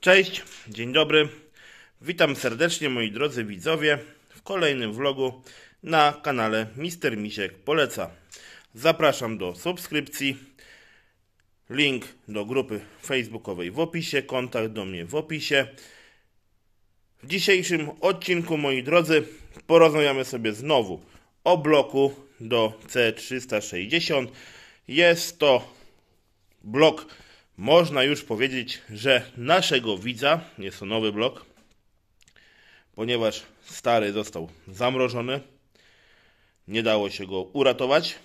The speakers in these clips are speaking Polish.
Cześć, dzień dobry. Witam serdecznie moi drodzy widzowie w kolejnym vlogu na kanale Mister Misiek Poleca. Zapraszam do subskrypcji. Link do grupy facebookowej w opisie, kontakt do mnie w opisie. W dzisiejszym odcinku moi drodzy porozmawiamy sobie znowu o bloku do C360. Jest to blok można już powiedzieć, że naszego widza, jest to nowy blok, ponieważ stary został zamrożony, nie dało się go uratować,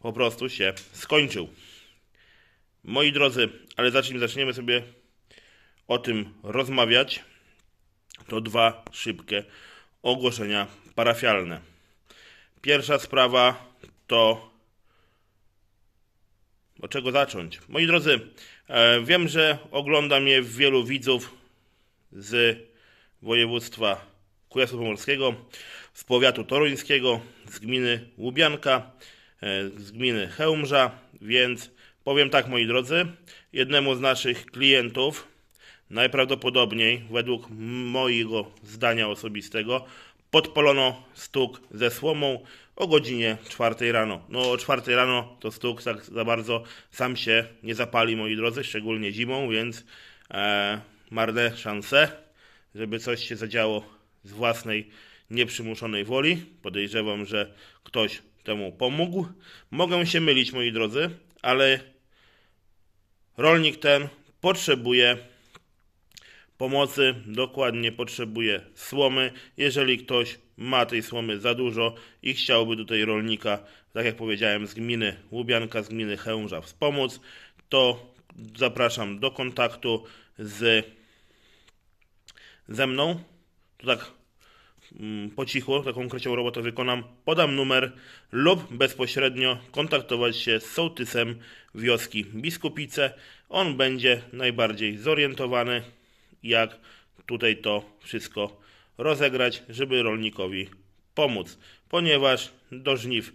po prostu się skończył. Moi drodzy, ale zanim zaczniemy sobie o tym rozmawiać, to dwa szybkie ogłoszenia parafialne. Pierwsza sprawa to od czego zacząć? Moi drodzy, e, wiem, że oglądam je wielu widzów z województwa kujawsko-pomorskiego, z powiatu toruńskiego, z gminy Łubianka, e, z gminy Chełmża, więc powiem tak, moi drodzy, jednemu z naszych klientów, najprawdopodobniej według mojego zdania osobistego, podpolono stuk ze słomą o godzinie 4 rano. No o 4 rano to stuk tak za bardzo sam się nie zapali, moi drodzy, szczególnie zimą, więc e, marne szanse, żeby coś się zadziało z własnej nieprzymuszonej woli. Podejrzewam, że ktoś temu pomógł. Mogę się mylić, moi drodzy, ale rolnik ten potrzebuje pomocy. Dokładnie potrzebuje słomy. Jeżeli ktoś ma tej słomy za dużo i chciałby tutaj rolnika, tak jak powiedziałem, z gminy Łubianka, z gminy Chełmża wspomóc, to zapraszam do kontaktu z ze mną. To tak mm, po cichu, taką krecią robotę wykonam. Podam numer lub bezpośrednio kontaktować się z sołtysem wioski Biskupice. On będzie najbardziej zorientowany, jak tutaj to wszystko rozegrać, żeby rolnikowi pomóc, ponieważ do żniw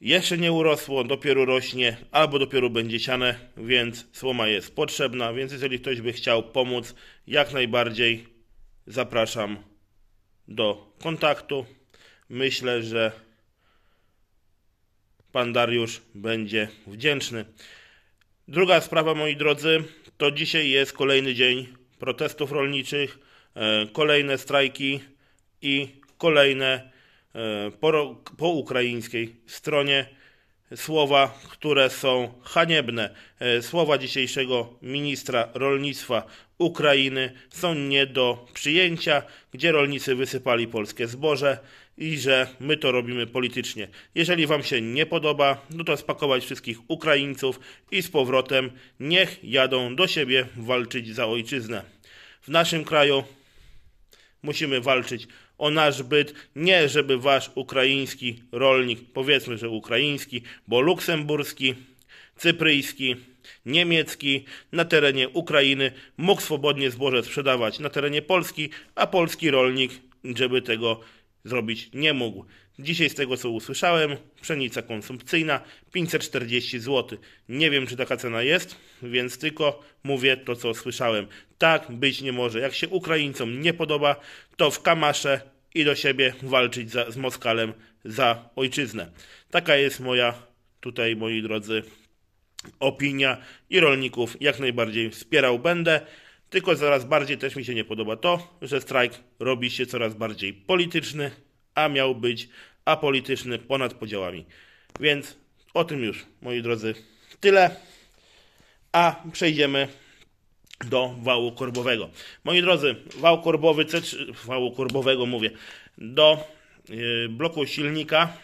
jeszcze nie urosło, dopiero rośnie albo dopiero będzie siane, więc słoma jest potrzebna, więc jeżeli ktoś by chciał pomóc, jak najbardziej zapraszam do kontaktu. Myślę, że pan Dariusz będzie wdzięczny. Druga sprawa, moi drodzy, to dzisiaj jest kolejny dzień protestów rolniczych, e, kolejne strajki i kolejne e, po, po ukraińskiej stronie słowa, które są haniebne. E, słowa dzisiejszego ministra rolnictwa Ukrainy są nie do przyjęcia, gdzie rolnicy wysypali polskie zboże i że my to robimy politycznie. Jeżeli Wam się nie podoba, no to spakować wszystkich Ukraińców i z powrotem niech jadą do siebie walczyć za ojczyznę. W naszym kraju musimy walczyć o nasz byt, nie żeby wasz ukraiński rolnik, powiedzmy, że ukraiński, bo luksemburski, cypryjski, niemiecki na terenie Ukrainy mógł swobodnie zboże sprzedawać na terenie Polski, a polski rolnik, żeby tego nie zrobić nie mógł. Dzisiaj z tego co usłyszałem, pszenica konsumpcyjna 540 zł. Nie wiem czy taka cena jest, więc tylko mówię to co słyszałem. Tak być nie może. Jak się Ukraińcom nie podoba, to w kamasze i do siebie walczyć za, z Moskalem za ojczyznę. Taka jest moja tutaj moi drodzy opinia i rolników jak najbardziej wspierał będę. Tylko coraz bardziej też mi się nie podoba to, że strajk robi się coraz bardziej polityczny, a miał być apolityczny ponad podziałami. Więc o tym już, moi drodzy, tyle. A przejdziemy do wału korbowego. Moi drodzy, wał korbowy C3, wału korbowego mówię, do yy, bloku silnika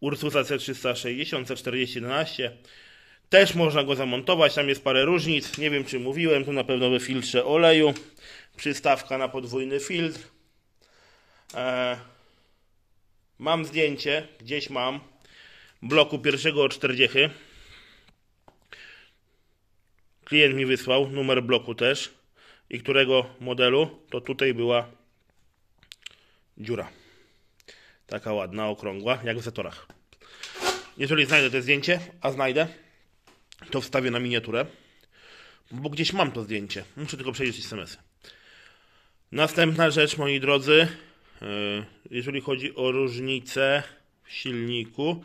Ursusa C360, C411 też można go zamontować, tam jest parę różnic. Nie wiem, czy mówiłem, to na pewno we filtrze oleju. Przystawka na podwójny filtr. E, mam zdjęcie, gdzieś mam, bloku pierwszego od 40. Klient mi wysłał numer bloku też i którego modelu, to tutaj była dziura. Taka ładna, okrągła, jak w zatorach. Jeżeli znajdę to zdjęcie, a znajdę, to wstawię na miniaturę, bo gdzieś mam to zdjęcie. Muszę tylko przejrzeć SMS-y. Następna rzecz, moi drodzy, e, jeżeli chodzi o różnicę w silniku,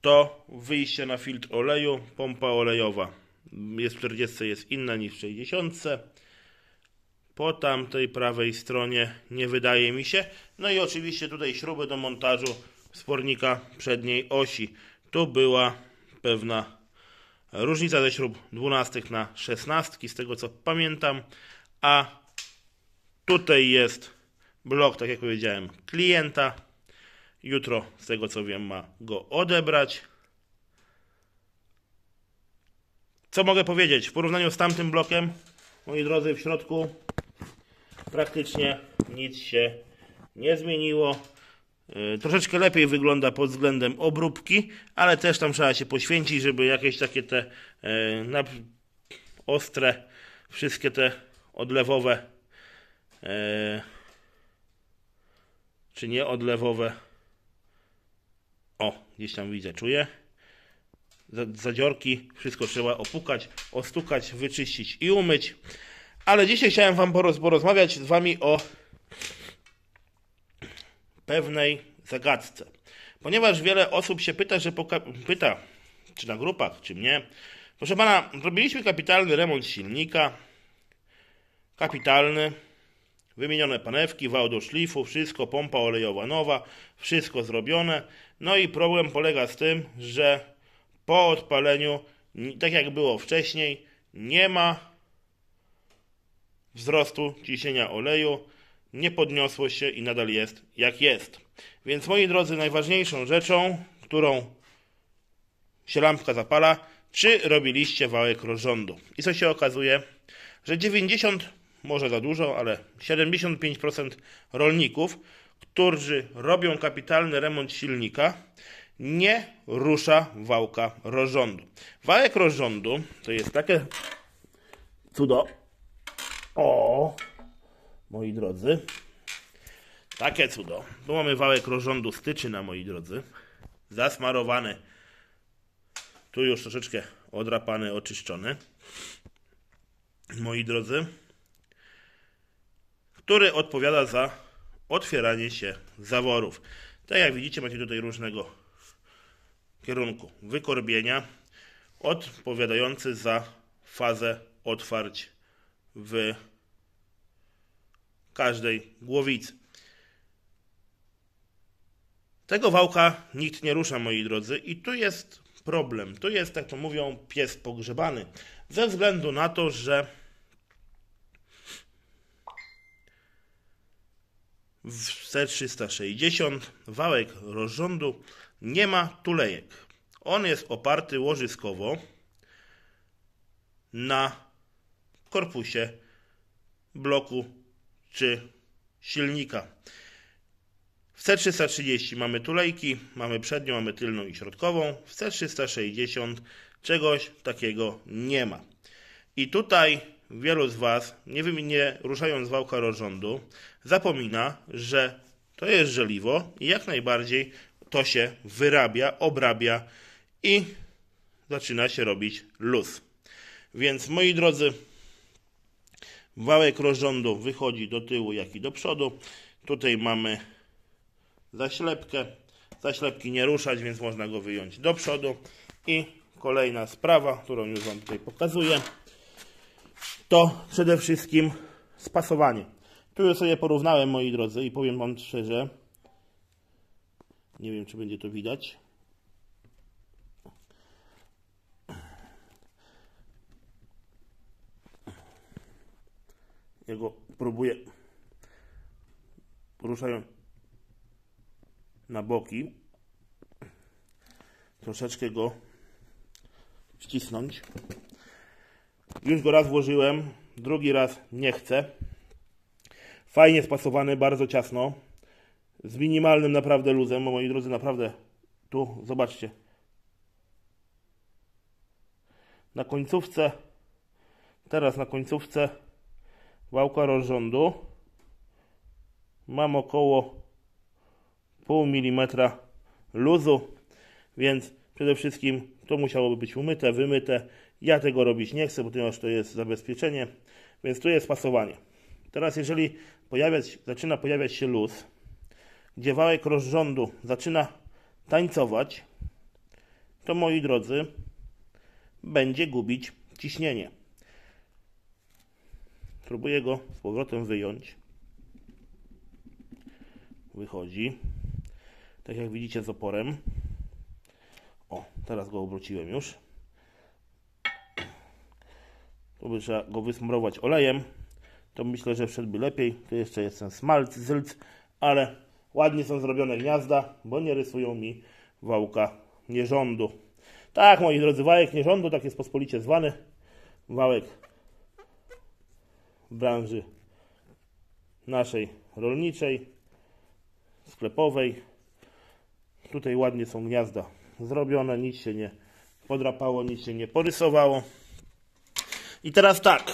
to wyjście na filtr oleju, pompa olejowa. Jest w 40 jest inna niż w 60. Po tamtej prawej stronie nie wydaje mi się. No i oczywiście tutaj śruby do montażu spornika przedniej osi. Tu była pewna Różnica ze śrub 12 na 16, z tego co pamiętam. A tutaj jest blok, tak jak powiedziałem, klienta. Jutro, z tego co wiem, ma go odebrać. Co mogę powiedzieć w porównaniu z tamtym blokiem? Moi drodzy, w środku praktycznie nic się nie zmieniło. E, troszeczkę lepiej wygląda pod względem obróbki, ale też tam trzeba się poświęcić, żeby jakieś takie te e, ostre, wszystkie te odlewowe, e, czy nie odlewowe, o, gdzieś tam widzę, czuję, zadziorki, wszystko trzeba opukać, ostukać, wyczyścić i umyć. Ale dzisiaj chciałem Wam porozmawiać z Wami o pewnej zagadce. Ponieważ wiele osób się pyta, że pyta, czy na grupach, czy mnie, proszę pana, robiliśmy kapitalny remont silnika, kapitalny, wymienione panewki, wał do szlifu, wszystko, pompa olejowa nowa, wszystko zrobione. No i problem polega z tym, że po odpaleniu, tak jak było wcześniej, nie ma wzrostu ciśnienia oleju nie podniosło się i nadal jest jak jest. Więc moi drodzy, najważniejszą rzeczą, którą się lampka zapala, czy robiliście wałek rozrządu. I co się okazuje, że 90, może za dużo, ale 75% rolników, którzy robią kapitalny remont silnika, nie rusza wałka rozrządu. Wałek rozrządu to jest takie cudo. O! moi drodzy. Takie cudo. Tu mamy wałek styczy styczyna, moi drodzy. Zasmarowany. Tu już troszeczkę odrapany, oczyszczony. Moi drodzy. Który odpowiada za otwieranie się zaworów. Tak jak widzicie, macie tutaj różnego kierunku wykorbienia, odpowiadający za fazę otwarć w każdej głowicy. Tego wałka nikt nie rusza, moi drodzy, i tu jest problem. Tu jest, tak to mówią, pies pogrzebany. Ze względu na to, że w C360 wałek rozrządu nie ma tulejek. On jest oparty łożyskowo na korpusie bloku czy silnika. W C330 mamy tulejki, mamy przednią, mamy tylną i środkową. W C360 czegoś takiego nie ma. I tutaj wielu z Was, nie ruszając wałka rozrządu, zapomina, że to jest żeliwo i jak najbardziej to się wyrabia, obrabia i zaczyna się robić luz. Więc moi drodzy, Wałek rozrządów wychodzi do tyłu, jak i do przodu. Tutaj mamy zaślepkę. Zaślepki nie ruszać, więc można go wyjąć do przodu. I kolejna sprawa, którą już Wam tutaj pokazuję, to przede wszystkim spasowanie. Tu już sobie porównałem, moi drodzy, i powiem Wam szczerze, nie wiem, czy będzie to widać, jego próbuje próbuję ruszają na boki. Troszeczkę go wcisnąć. Już go raz włożyłem, drugi raz nie chcę. Fajnie spasowany, bardzo ciasno. Z minimalnym naprawdę luzem, moi drodzy, naprawdę tu zobaczcie. Na końcówce, teraz na końcówce wałka rozrządu. Mam około pół milimetra luzu, więc przede wszystkim to musiałoby być umyte, wymyte. Ja tego robić nie chcę, ponieważ to jest zabezpieczenie, więc tu jest pasowanie. Teraz jeżeli pojawiać, zaczyna pojawiać się luz, gdzie wałek rozrządu zaczyna tańcować, to moi drodzy, będzie gubić ciśnienie. Próbuję go z powrotem wyjąć. Wychodzi. Tak jak widzicie z oporem. O, teraz go obróciłem już. Tu by trzeba go wysmarować olejem. To myślę, że wszedłby lepiej. Tu jeszcze jest ten smalc, zylc, ale ładnie są zrobione gniazda, bo nie rysują mi wałka nierządu. Tak, moi drodzy, wałek nierządu, tak jest pospolicie zwany. Wałek branży naszej rolniczej, sklepowej. Tutaj ładnie są gniazda zrobione, nic się nie podrapało, nic się nie porysowało. I teraz tak,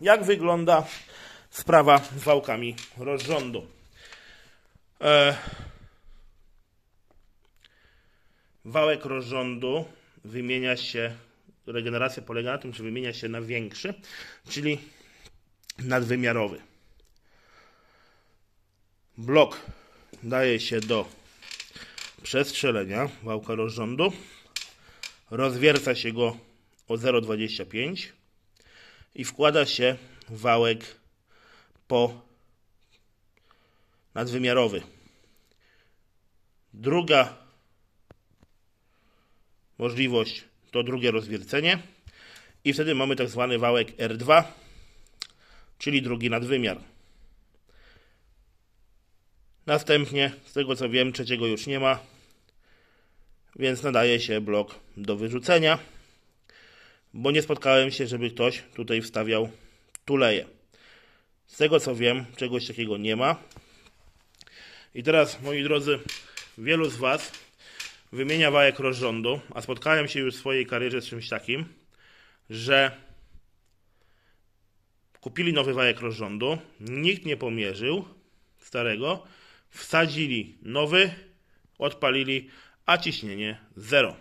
jak wygląda sprawa z wałkami rozrządu? E... Wałek rozrządu wymienia się, regeneracja polega na tym, że wymienia się na większy, czyli nadwymiarowy. Blok daje się do przestrzelenia wałka rozrządu. Rozwierca się go o 0,25 i wkłada się wałek po nadwymiarowy. Druga możliwość to drugie rozwiercenie i wtedy mamy tak zwany wałek R2 czyli drugi nadwymiar. Następnie, z tego co wiem, trzeciego już nie ma, więc nadaje się blok do wyrzucenia, bo nie spotkałem się, żeby ktoś tutaj wstawiał tuleje. Z tego co wiem, czegoś takiego nie ma. I teraz, moi drodzy, wielu z Was wymienia wajek rozrządu, a spotkałem się już w swojej karierze z czymś takim, że Kupili nowy wałek rozrządu, nikt nie pomierzył starego, wsadzili nowy, odpalili, a ciśnienie 0.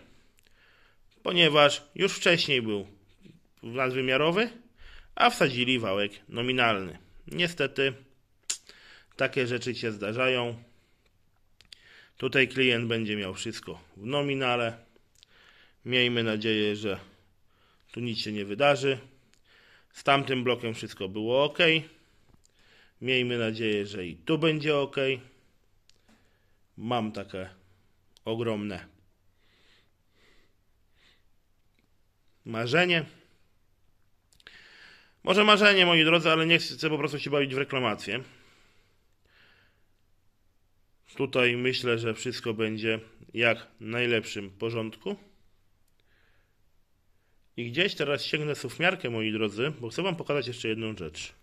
Ponieważ już wcześniej był nadwymiarowy, a wsadzili wałek nominalny. Niestety takie rzeczy się zdarzają. Tutaj klient będzie miał wszystko w nominale. Miejmy nadzieję, że tu nic się nie wydarzy. Z tamtym blokiem wszystko było ok. Miejmy nadzieję, że i tu będzie ok. Mam takie ogromne marzenie. Może marzenie, moi drodzy, ale nie chcę po prostu się bawić w reklamację. Tutaj myślę, że wszystko będzie jak najlepszym porządku. I gdzieś teraz sięgnę sufmiarkę, moi drodzy, bo chcę wam pokazać jeszcze jedną rzecz.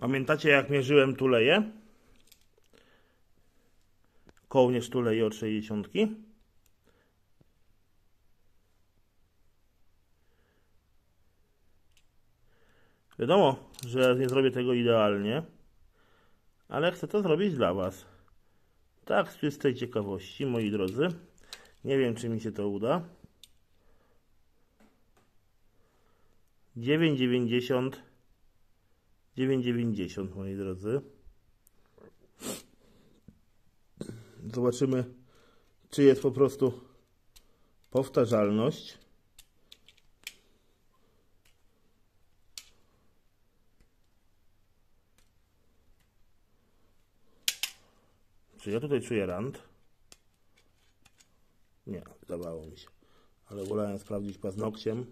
Pamiętacie, jak mierzyłem tuleje? Kołnierz tuleje od 60. Wiadomo, że nie zrobię tego idealnie, ale chcę to zrobić dla Was. Tak, z czystej ciekawości, moi drodzy. Nie wiem, czy mi się to uda. 9,90 moi drodzy. Zobaczymy, czy jest po prostu powtarzalność. Czy ja tutaj czuję rand? Nie, zdawało mi się. Ale wolałem sprawdzić paznokciem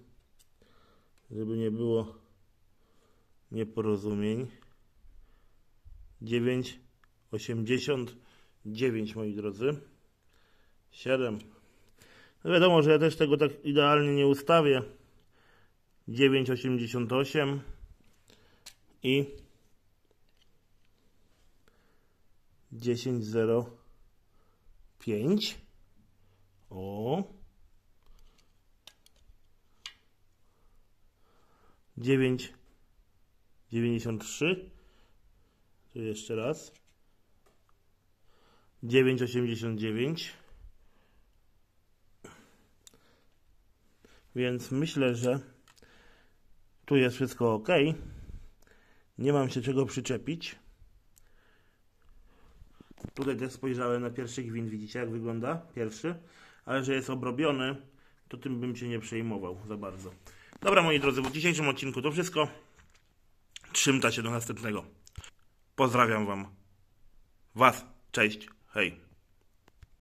żeby nie było nieporozumień. osiemdziesiąt dziewięć moi drodzy. 7. No wiadomo, że ja też tego tak idealnie nie ustawię. 9,88 i 10,05. O. 9,93 Tu jeszcze raz. 9,89. Więc myślę, że tu jest wszystko ok. Nie mam się czego przyczepić. Tutaj też spojrzałem na pierwszy gwint, widzicie jak wygląda? Pierwszy. Ale że jest obrobiony, to tym bym się nie przejmował za bardzo. Dobra, moi drodzy, w dzisiejszym odcinku to wszystko. Trzymta się do następnego. Pozdrawiam Wam. Was. Cześć. Hej.